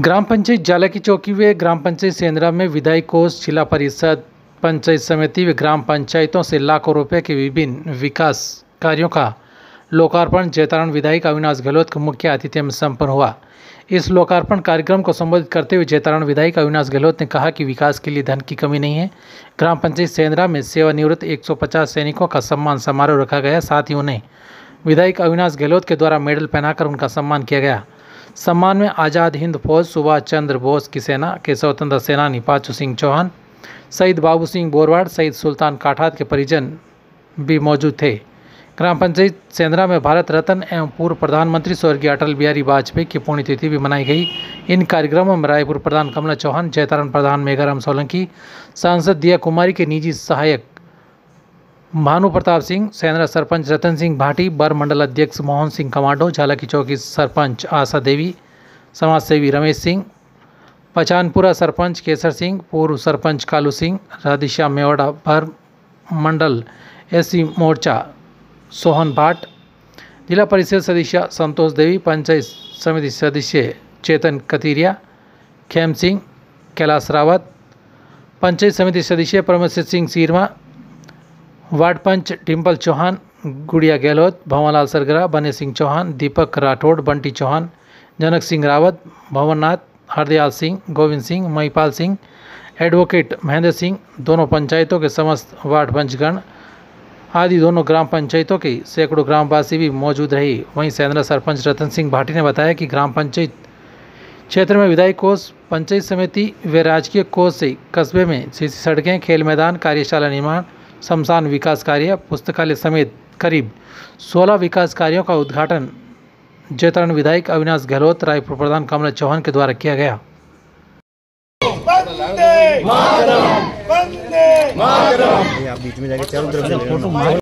ग्राम पंचायत जाला की चौकी हुए ग्राम पंचायत सेंद्रा में विधायक कोष जिला परिषद पंचायत समिति व ग्राम पंचायतों से लाखों रुपए के विभिन्न विकास कार्यों का लोकार्पण जैतारण विधायक अविनाश गहलोत के मुख्य अतिथि में संपन्न हुआ इस लोकार्पण कार्यक्रम को संबोधित करते हुए जैतारण विधायक अविनाश गहलोत ने कहा कि विकास के लिए धन की कमी नहीं है ग्राम पंचायत सेंद्रा में सेवानिवृत्त एक सैनिकों का सम्मान समारोह रखा गया साथ ही उन्हें विधायक अविनाश गहलोत के द्वारा मेडल पहनाकर उनका सम्मान किया गया सम्मान में आज़ाद हिंद फौज सुभाष चंद्र बोस की सेना के स्वतंत्र सेनानी पाचू सिंह चौहान शहीद बाबू सिंह बोरवाड़ शहीद सुल्तान काठात के परिजन भी मौजूद थे ग्राम पंचायत सेंद्रा में भारत रत्न एवं पूर्व प्रधानमंत्री स्वर्गीय अटल बिहारी वाजपेयी की पुण्यतिथि भी मनाई गई इन कार्यक्रमों में रायपुर प्रधान कमला चौहान जयतारण प्रधान मेघाराम सोलंकी सांसद दिया कुमारी के निजी सहायक भानु प्रताप सिंह सैनरा सरपंच रतन सिंह भाटी बर मंडल अध्यक्ष मोहन सिंह कमांडो झाला की चौकी सरपंच आशा देवी समाज सेवी रमेश सिंह पचानपुरा सरपंच केसर सिंह पूर्व सरपंच कालू सिंह राधिशा मेवाड़ा भर मंडल एस मोर्चा सोहन भाट जिला परिषद सदस्य संतोष देवी पंचायत समिति सदस्य चेतन कतिरिया खेम सिंह कैलाश रावत पंचायत समिति सदस्य परमश्वर सिंह सीरमा वार्ड पंच डिम्पल चौहान गुड़िया गहलोत भवनलाल सरगरा बने सिंह चौहान दीपक राठौड़ बंटी चौहान जनक सिंह रावत भवननाथ हरदयाल सिंह गोविंद सिंह महिपाल सिंह एडवोकेट महेंद्र सिंह दोनों पंचायतों के समस्त वार्ड पंचगण आदि दोनों ग्राम पंचायतों के सैकड़ों ग्रामवासी भी मौजूद रहे वहीं सैंद्रा सरपंच रतन सिंह भाटी ने बताया कि ग्राम पंचायत क्षेत्र में विधायी कोष पंचायत समिति व राजकीय कोष से कस्बे में सीसी सड़कें खेल मैदान कार्यशाला निर्माण शमशान विकास कार्य पुस्तकालय समेत करीब 16 विकास कार्यों का उद्घाटन जैतरण विधायक अविनाश गहलोत रायपुर प्रधान कमला चौहान के द्वारा किया गया